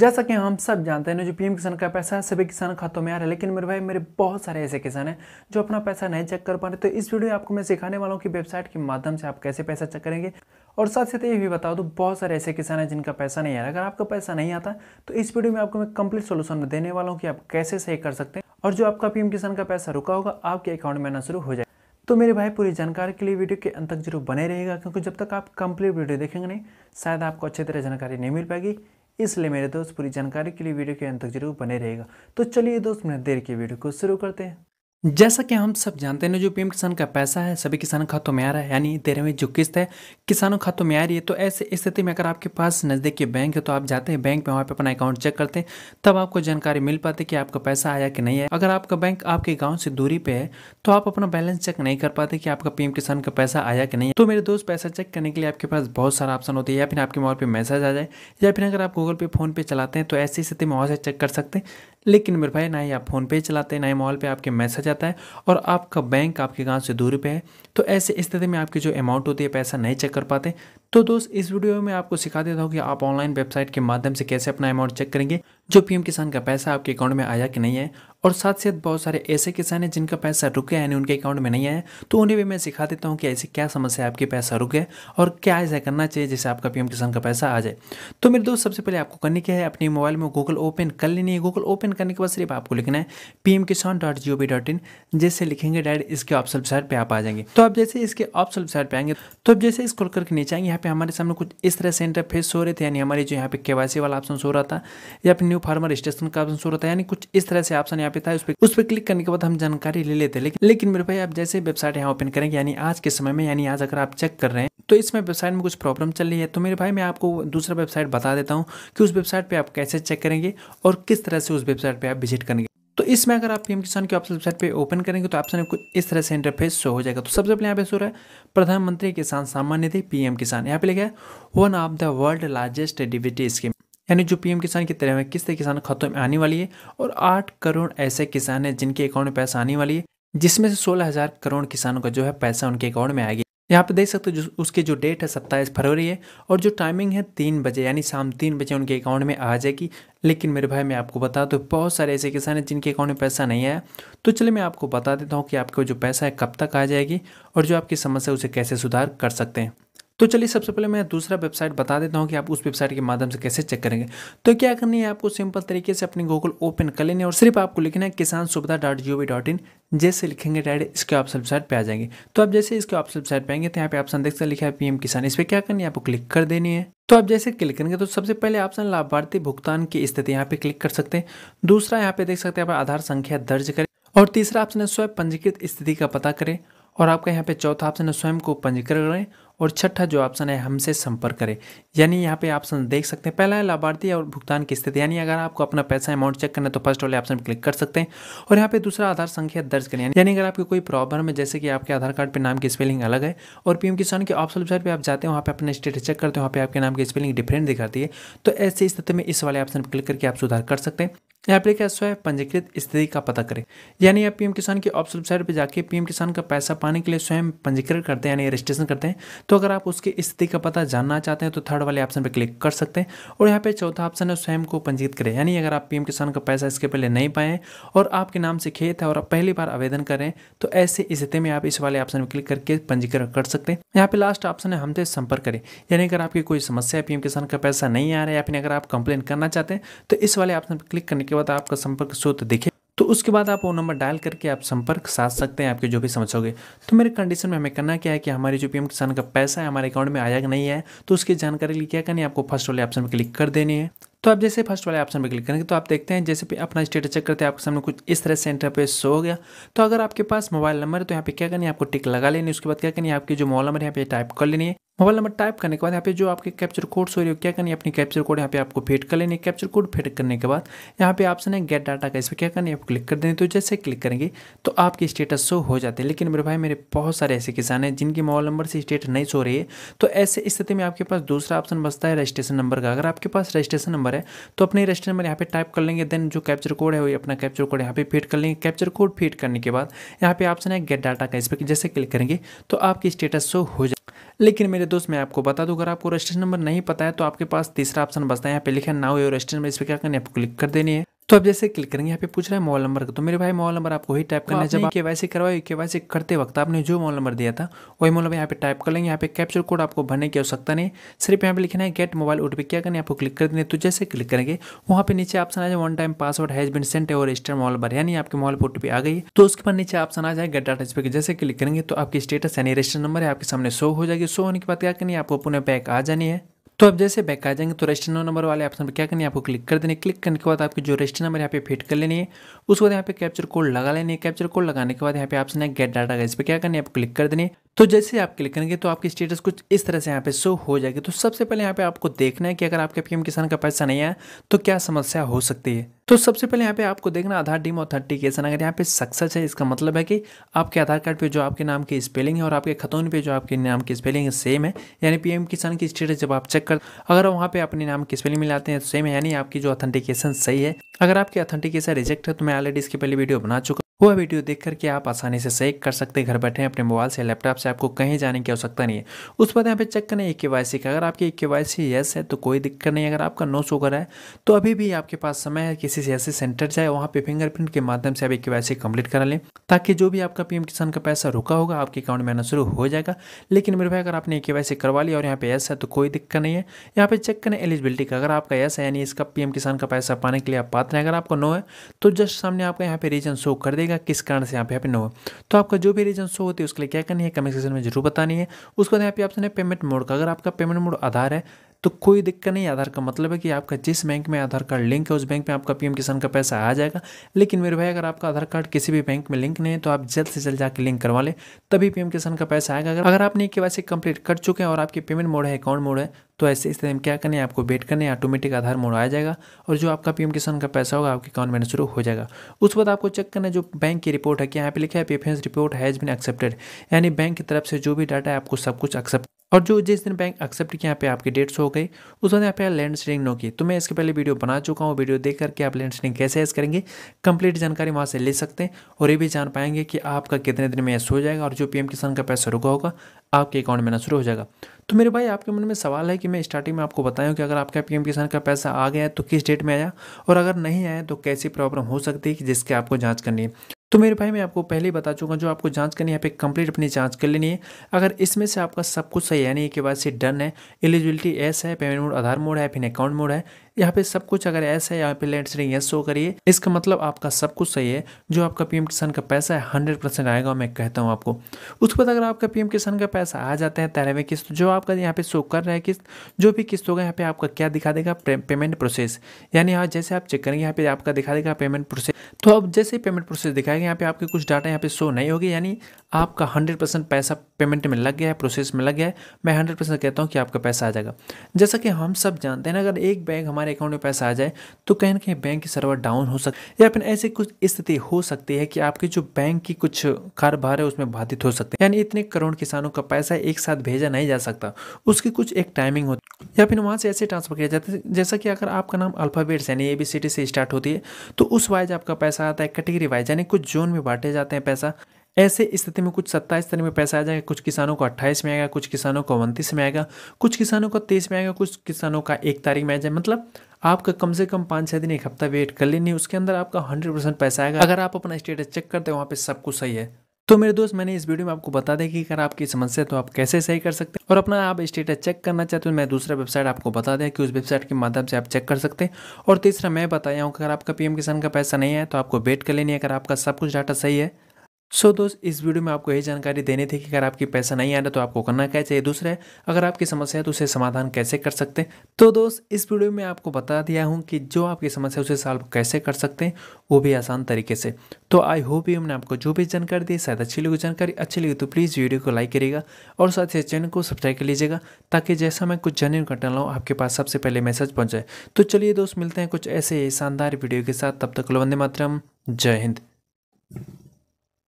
जैसा कि हम सब जानते हैं जो पीएम किसान का पैसा है सभी किसान खातों में आ रहा है लेकिन मेरे भाई मेरे बहुत सारे ऐसे किसान हैं जो अपना पैसा नहीं चेक कर पा रहे तो इस वीडियो में आपको मैं सिखाने वाला हूँ कि वेबसाइट के माध्यम से आप कैसे पैसा चेक करेंगे और साथ साथ ये भी बता दूँ बहुत सारे ऐसे किसान हैं जिनका पैसा नहीं आ रहा अगर आपका पैसा नहीं आता तो इस वीडियो में आपको मैं कंप्लीट सोल्यूशन देने वाला हूँ कि आप कैसे सही कर सकते हैं और जो आपका पीएम किसान का पैसा रुका होगा आपके अकाउंट में आना शुरू हो जाए तो मेरे भाई पूरी जानकारी के लिए वीडियो के अंत तक जरूर बने रहेगा क्योंकि जब तक आप कंप्लीट वीडियो देखेंगे नहीं शायद आपको अच्छी तरह जानकारी नहीं मिल पाएगी इसलिए मेरे दोस्त पूरी जानकारी के लिए वीडियो के अंत तक जरूर बने रहेगा तो चलिए दोस्त मैंने देर के वीडियो को शुरू करते हैं जैसा कि हम सब जानते हैं जो पीएम किसान का पैसा है सभी किसानों खातों में आ रहा है यानी तेरहवीं जो किस्त है किसानों खातों में आ रही है तो ऐसी स्थिति में अगर आपके पास नज़दीक के बैंक है तो आप जाते हैं बैंक में वहाँ पे अपना अकाउंट चेक करते हैं तब आपको जानकारी मिल पाती है कि आपका पैसा आया कि नहीं है अगर आपका बैंक आपके गाँव से दूरी पर है तो आप अपना बैलेंस चेक नहीं कर पाते कि आपका पीएम किसान का पैसा आया कि नहीं तो मेरे दोस्त पैसा चेक करने के लिए आपके पास बहुत सारा ऑप्शन होते है या फिर आपके मोबाइल पर मैसेज आ जाए या फिर अगर आप गूगल पे फोन पे चलाते हैं तो ऐसी स्थिति में वहाँ से चेक कर सकते हैं लेकिन मेरे भाई ना ही आप फ़ोन पे चलाते हैं ना ही मोबाइल पे आपके मैसेज आता है और आपका बैंक आपके गांव से दूरी पे है तो ऐसे स्थिति में आपकी जो अमाउंट होती है पैसा नहीं चेक कर पाते तो दोस्त इस वीडियो में आपको सिखा देता हूँ कि आप ऑनलाइन वेबसाइट के माध्यम से कैसे अपना अमाउंट चेक करेंगे जो पीएम किसान का पैसा आपके अकाउंट में आया कि नहीं है और साथ साथ बहुत सारे ऐसे किसान हैं जिनका पैसा रुके यानी उनके अकाउंट में नहीं आया तो उन्हें भी मैं सिखा देता हूँ कि ऐसी क्या समस्या है आपके पैसा रुके और क्या ऐसा करना चाहिए जैसे आपका पीएम किसान का पैसा आ जाए तो मेरे दोस्त सबसे पहले आपको करने क्या है अपने मोबाइल में गूगल ओपन कर लेनी है गूगल ओपन करने के बाद सिर्फ आपको लिखना है P M Kisan dot G O V dot in जैसे लिखेंगे डायरेक्ट इसके ऑप्शन वेबसाइट पर आप आ जाएंगे तो आप जैसे इसके ऑप्शन वेबसाइट पर आएंगे तो आप जैसे स्क्रॉल करके नीचे आएंगे यहाँ पे हमारे सामने कुछ इस तरह से इंटरफेस हो रहे थे यानी हमारे जो यहाँ पे के वाला ऑप्शन हो रहा था या फिर न्यू फार्मर स्टेशन का ऑप्शन हो रहा था यानी कुछ इस तरह से ऑप्शन यहाँ यहाँ पे था उस पर उस पर क्लिक करने के बाद हम जानकारी ले लेते हैं लेकिन मेरे भाई आप जैसे वेबसाइट यहाँ ओपन करेंगे यानी आज के समय में यानी आज अगर आप चेक कर रहे हैं तो इसमें वेबसाइट में कुछ प्रॉब्लम चल रही है तो मेरे भाई मैं आपको दूसरा वेबसाइट बता देता हूँ कि उस वेबसाइट पर आप कैसे चेक करेंगे और किस तरह से उस वेबसाइट पर आप विजिट करेंगे तो इसमें अगर आप पीएम किसान की ऑप्शन वेबसाइट पे ओपन करेंगे तो आपसे कुछ इस तरह से इंटरफेस शो हो जाएगा तो सबसे पहले यहाँ पे शो रहा है प्रधानमंत्री किसान सामान्य थे पीएम किसान यहाँ पे लिखा है one of the world largest डिविटी स्कीम यानी जो पीएम किसान की तरह तरह किसान खातों में आने वाली है और आठ करोड़ ऐसे किसान है जिनके अकाउंट में पैसा आने वाली है जिसमें से सोलह हजार करोड़ किसानों का जो है पैसा उनके अकाउंट में आएगी यहाँ पे देख सकते हो जो उसकी जो डेट है सत्ताईस फरवरी है और जो टाइमिंग है तीन बजे यानी शाम तीन बजे उनके अकाउंट में आ जाएगी लेकिन मेरे भाई मैं आपको बता दूँ बहुत सारे ऐसे किसान हैं जिनके अकाउंट में पैसा नहीं आया तो चलिए मैं आपको बता देता हूँ कि आपको जो पैसा है कब तक आ जाएगी और जो आपकी समस्या उसे कैसे सुधार कर सकते हैं तो चलिए सबसे पहले मैं दूसरा वेबसाइट बता देता हूँ कि आप उस वेबसाइट के माध्यम से कैसे चेक करेंगे तो क्या करनी है आपको सिंपल तरीके से अपनी गूगल ओपन कर लेनी है और सिर्फ आपको लिखना है Kisan Suvidha dot G O V dot in जैसे लिखेंगे डायरेक्ट इसके ऑप्शन वेबसाइट पे आ जाएंगे तो आप जैसे इसके ऑप्शन वेबसाइट पे आएंगे तो यहाँ पे ऑप्शन देख सकते लिखा है पीएम किसान इस पर क्या करनी है आपको क्लिक कर देनी है तो आप जैसे क्लिक करेंगे तो सबसे पहले ऑप्शन लाभार्थी भुगतान की स्थिति यहाँ पे क्लिक कर सकते हैं दूसरा यहाँ पे देख सकते हैं आप आधार संख्या दर्ज करें और तीसरा ऑप्शन है स्वयं पंजीकृत स्थिति का पता करें और आपका यहाँ पे चौथा ऑप्शन है स्वयं को पंजीकरण करें और छठा जो ऑप्शन है हमसे संपर्क करें यानी यहाँ पे ऑप्शन देख सकते हैं पहला है लाभार्थी और भुगतान की स्थिति यानी अगर आपको अपना पैसा अमाउंट चेक करना है तो फर्स्ट वाले ऑप्शन पर क्लिक कर सकते हैं और यहाँ पे दूसरा आधार संख्या दर्ज करनी है यानी अगर आपकी कोई प्रॉब्लम है जैसे कि आपके आधार कार्ड पर नाम की स्पेलिंग अलग है और पीएम किसान के ऑप्शन वेबसाइट पर आप जाते हैं वहाँ पर अपने स्टेटस चेक करते हैं वहाँ पर आपके नाम की स्पेलिंग डिफरेंट दिखाती है तो ऐसी स्थिति में इस वाले ऑप्शन पर क्लिक करके आप सुधार कर सकते हैं यहाँ पर क्या स्वयं पंजीकृत स्थिति का पता करें यानी आप पीएम किसान की ऑप्शन वेबसाइट पर जाके पीएम किसान का पैसा पाने के लिए स्वयं पंजीकृत करते हैं यानी रजिस्ट्रेशन करते हैं तो अगर आप उसकी स्थिति का पता जानना चाहते हैं तो थर्ड कार्ड वाले ऑप्शन पर क्लिक कर सकते हैं और यहाँ पे चौथा ऑप्शन है स्वयं को पंजीकृत करें यानी अगर आप पीएम किसान का पैसा इसके पहले नहीं पाएँ और आपके नाम से खेत है और आप पहली बार आवेदन करें तो ऐसे स्थिति में आप इस वाले ऑप्शन पर क्लिक करके पंजीकरण कर सकते हैं यहाँ पे लास्ट ऑप्शन है हमसे संपर्क करें यानी अगर आपकी कोई समस्या है पीएम किसान का पैसा नहीं आ रहा है या फिर अगर आप कंप्लेन करना चाहते हैं तो इस वाले ऑप्शन पर क्लिक करने के बाद आपका संपर्क सूत्र दिखे तो उसके बाद आप वो नंबर डायल करके आप संपर्क साध सकते हैं आपकी जो भी समस्या होगी तो मेरे कंडीशन में हमें करना क्या है कि हमारे जो पीएम किसान का पैसा है हमारे अकाउंट में आया कि नहीं है तो उसकी जानकारी लिए क्या करनी है आपको फर्स्ट वाले ऑप्शन पर क्लिक कर देनी है तो आप जैसे फर्स्ट वाले ऑप्शन पर क्लिक करेंगे तो आप देखते हैं जैसे अपना स्टेटस चेक करते हैं आपके सामने कुछ इस तरह से इंटरफेस शो हो गया तो अगर आपके पास मोबाइल नंबर है तो यहाँ पे क्या करनी है आपको टिक लगा लेनी उसके बाद क्या करनी है आपकी जो मोबाइल नंबर यहाँ पे टाइप कर लेनी है मोबाइल नंबर टाइप करने के बाद यहाँ पे जो आपके कैप्चर कोड सो रही हो क्या करनी है अपनी कैप्चर कोड यहाँ पे आपको फिट कर लेनी है कैप्चर कोड फेड करने के बाद यहाँ पे ऑप्शन है गेट डाटा का इस पर क्या करनी है आपको क्लिक कर देनी तो जैसे क्लिक करेंगे तो आपकी स्टेटस शो हो जाते हैं लेकिन मेरे भाई मेरे बहुत सारे ऐसे किसान हैं जिनके मोबाइल नंबर से स्टेट नहीं सो रही है तो ऐसे स्थिति में आपके पास दूसरा ऑप्शन बचता है रजिस्ट्रेशन नंबर का अगर आपके पास रजिस्ट्रेशन नंबर है तो अपने रजिस्ट्रेशन नंबर यहाँ पे टाइप कर लेंगे देन जो कैप्चर कोड है वही अपना कैप्चर कोड यहाँ पे फिट कर लेंगे कैप्चर कोड फिट करने के बाद यहाँ पे ऑप्शन है गेट डाटा का इस पर जैसे क्लिक करेंगे तो आपकी स्टेटस शो हो जाए लेकिन मेरे मेरे दोस्त मैं आपको बता दूँ अगर आपको रजिस्ट्रेशन नंबर नहीं पता है तो आपके पास तीसरा ऑप्शन बसता है यहाँ पे लिखा है नाउ योर रजिस्ट्रेशन नंबर इस पर क्या करना है आपको क्लिक कर देनी है तो आप जैसे क्लिक करेंगे यहाँ पे पूछ रहा है मोबाइल नंबर का तो मेरे भाई मोबाइल नंबर आपको ही टाइप हाँ, करना है जब के वाई सी करवाई के वाई सी करते वक्त आपने जो मोबाइल नंबर दिया था वही मोबाइल नंबर यहाँ पे टाइप कर लेंगे यहाँ पे कैप्चर कोड आपको भरने की आवश्यकता नहीं सिर्फ यहाँ पे लिखना है गेट मोबाइल ओटीपी क्या करना है आपको क्लिक कर देने तो जैसे क्लिक करेंगे वहाँ पे नीचे ऑप्शन आ जाए one time password has been sent और रजिस्टर मोबाइल नंबर यानी आपके मोबाइल पर ओटीपी आ गई तो उसके बाद नीचे ऑप्शन आ जाए गेट डाटा पे जैसे क्लिक करेंगे तो आपकी स्टेटस यानी रजिस्टर नंबर है आपके सामने शो हो जाएगी शो होने के बाद क्या करनी है आपको पुनः पैक आ जानी है तो अब जैसे बैक आ जाएंगे तो रजिस्टर नंबर वाले ऑप्शन पर क्या करनी है आपको क्लिक कर देने क्लिक करने के बाद आपकी जो रजिस्टर नंबर यहाँ पे फिट कर लेनी है उसके बाद यहाँ पे कैप्चर कोड लगा लेनी है कैप्चर कोड लगाने के बाद यहाँ पे ऑप्शन है गेट डाटा का इस पर क्या करनी है आपको क्लिक कर देनी है तो जैसे आप क्लिक करेंगे तो आपकी स्टेटस कुछ इस तरह से यहाँ पे शो हो जाएगी तो सबसे पहले यहाँ पे आपको देखना है कि अगर आपके पीएम किसान का पैसा नहीं आया तो क्या समस्या हो सकती है तो सबसे पहले यहाँ पे आपको देखना आधार डीम ऑथेंटिकेशन अगर यहाँ पे सक्सेस है इसका मतलब है कि आपके आधार कार्ड पे जो आपके नाम की स्पेलिंग है और आपके खतौन पे जो आपके नाम की स्पेलिंग है सेम है यानी पीएम किसान की स्टेटस जब आप चेक कर अगर वहाँ पे अपने नाम की स्पेलिंग मिलाते हैं तो सेम है यानी आपकी जो ऑथेंटिकेशन सही है अगर आपकी ऑथेंटिकेशन रिजेक्ट है तो मैं ऑलरेडी इसके पहले वीडियो बना चुका वह वीडियो देख करके आप आसानी से सही कर सकते हैं घर बैठे अपने मोबाइल से लैपटॉप से आपको कहीं जाने की आवश्यकता नहीं है उस बाद यहाँ पे चेक करें ए के वाई सी का अगर आपकी ए के वाई सी यस है तो कोई दिक्कत नहीं अगर आपका नो शो कर है तो अभी भी आपके पास समय है किसी से ऐसे सेंटर जाए वहाँ पे फिंगरप्रिंट के माध्यम से आप ए के वाई सी कंप्लीट करा लें ताकि जो भी आपका पीएम किसान का पैसा रुका होगा आपके अकाउंट में आना शुरू हो जाएगा लेकिन मेरे भाई अगर आपने ए के वाई सी करवा ली और यहाँ पे यस है तो कोई दिक्कत नहीं है यहाँ पे चेक करें एलिजिबिलिटी का अगर आपका यस है यानी इसका पीएम किसान का पैसा पाने के लिए आप पात्र हैं अगर आपको नो है तो जस्ट सामने आपका यहाँ पे रीजन शो कर देगा जाएगा किस कारण से यहाँ पे हैपन हुआ तो आपका जो भी रीजन शो होती है उसके लिए क्या करनी है कमेंट सेक्शन में जरूर बतानी है उसके बाद यहाँ पे ऑप्शन है पेमेंट मोड का अगर आपका पेमेंट मोड आधार है तो कोई दिक्कत नहीं आधार का मतलब है कि आपका जिस बैंक में आधार कार्ड लिंक है उस बैंक में आपका पीएम किसान का पैसा आ जाएगा लेकिन मेरे भाई अगर आपका आधार कार्ड किसी भी बैंक में लिंक नहीं है तो आप जल्द से जल्द जाकर लिंक करवा लें तभी पीएम किसान का पैसा आएगा अगर, अगर आपने के वैसे कंप्लीट कर चुके हैं और आपके पेमेंट मोड है अकाउंट मोड है तो ऐसे इस तरह में क्या करना है आपको वेट करना है ऑटोमेटिक आधार मोड़ आ जाएगा और जो आपका पीएम किसान का पैसा होगा आपके अकाउंट में शुरू हो जाएगा उस बाद आपको चेक करना है जो बैंक की रिपोर्ट है कि यहाँ पे लिखा है preference report has been accepted यानी बैंक की तरफ से जो भी डाटा है आपको सब कुछ एक्सेप्ट और जो जिस दिन बैंक एक्सेप्ट किया यहाँ पे आपकी डेट्स हो गई उस दिन यहाँ पे लैंड सीडिंग नो की तो मैं इसके पहले वीडियो बना चुका हूँ वीडियो देख करके आप लैंड सीडिंग कैसे ऐस करेंगे कंप्लीट जानकारी वहाँ से ले सकते हैं और ये भी जान पाएंगे कि आपका कितने दिन में ऐस हो जाएगा और जो पीएम किसान का पैसा रुका होगा आपके अकाउंट में ना शुरू हो जाएगा तो मेरे भाई आपके मन में सवाल है कि मैं स्टार्टिंग में आपको बताया कि अगर आपके पीएम किसान का पैसा आ गया है तो किस डेट में आया और अगर नहीं आया तो कैसी प्रॉब्लम हो सकती है कि जिसकी आपको जाँच करनी है तो मेरे भाई मैं आपको पहले ही बता चुका जो आपको जांच करनी है यहाँ पे कंप्लीट अपनी जांच कर लेनी है अगर इसमें से आपका सब कुछ सही है नहीं के बाद से डन है एलिजिबिलिटी एस है पेमेंट मोड आधार मोड है फिन अकाउंट मोड है यहाँ पे सब कुछ अगर ऐसा है यहाँ पे लेट से यस शो करिए इसका मतलब आपका सब कुछ सही है जो आपका पीएम किसान का पैसा है हंड्रेड परसेंट आएगा मैं कहता हूँ आपको उसके बाद अगर आपका पीएम किसान का पैसा आ जाता है तेरहवें किस्त जो आपका यहाँ पे शो कर रहा है किस्त जो भी किस्त होगा यहाँ पे आपका क्या दिखा देगा पेमेंट प्रोसेस यानी यहाँ जैसे आप चेक करेंगे यहाँ पे आपका दिखा देगा पेमेंट प्रोसेस तो अब जैसे पेमेंट प्रोसेस दिखाएगा यहाँ पे आपके कुछ डाटा यहाँ पे शो नहीं होगी यानी आपका हंड्रेड पैसा पेमेंट में लग गया है प्रोसेस में लग गया है मैं हंड्रेड परसेंट कहता हूँ कि आपका पैसा आ जाएगा जैसा कि हम सब जानते हैं अगर एक बैंक हमारे अकाउंट में पैसा आ जाए तो कहीं ना कहीं बैंक की सर्वर डाउन हो सकती या फिर ऐसी कुछ स्थिति हो सकती है कि आपके जो बैंक की कुछ कारोबार है उसमें बाधित हो सकते हैं यानी इतने करोड़ किसानों का पैसा एक साथ भेजा नहीं जा सकता उसकी कुछ एक टाइमिंग होती या फिर वहाँ से ऐसे ट्रांसफर किया जाता है जैसा कि अगर आपका नाम अल्फ़ाबेट्स यानी ए बी सी टी से स्टार्ट होती है तो उस वाइज आपका पैसा आता है कैटेगरी वाइज यानी कुछ जोन में बांटे जाते हैं पैसा ऐसे स्थिति में कुछ सत्ताईस तरह में पैसा आ जाएगा कुछ किसानों को अट्ठाईस में आएगा कुछ किसानों को उनतीस में आएगा कुछ किसानों को तेईस में आएगा कुछ किसानों का एक तारीख में आ जाए मतलब आपका कम से कम पाँच छः दिन एक हफ्ता वेट कर लेनी उसके अंदर आपका हंड्रेड परसेंट पैसा आएगा अगर आप अपना स्टेटस चेक करते हैं वहाँ पे सब कुछ सही है तो मेरे दोस्त मैंने इस वीडियो में आपको बता दें कि अगर आपकी समस्या तो आप कैसे सही कर सकते हैं और अपना आप स्टेटस चेक करना चाहते हो मैं दूसरा वेबसाइट आपको बता दें कि उस वेबसाइट के माध्यम से आप चेक कर सकते हैं और तीसरा मैं बताया हूँ कि अगर आपका पीएम किसान का पैसा नहीं है तो आपको वेट कर लेनी है अगर आपका सब कुछ डाटा सही है सो so, दोस्त इस वीडियो में आपको यही जानकारी देनी थी कि अगर आपकी पैसा नहीं आ रहा तो आपको करना क्या चाहिए दूसरा है अगर आपकी समस्या है तो उसे समाधान कैसे कर सकते हैं तो दोस्त इस वीडियो में आपको बता दिया हूँ कि जो आपकी समस्या उसे सॉल्व कैसे कर सकते हैं वो भी आसान तरीके से तो आई होप ये हमने आपको जो भी जानकारी दी शायद अच्छी लगी जानकारी अच्छी लगी तो प्लीज़ वीडियो को लाइक करिएगा और साथ ही चैनल को सब्सक्राइब कर लीजिएगा ताकि जैसा मैं कुछ जनिन कर लाऊँ आपके पास सबसे पहले मैसेज पहुँचाए तो चलिए दोस्त मिलते हैं कुछ ऐसे शानदार वीडियो के साथ तब तक वंदे मातरम जय हिंद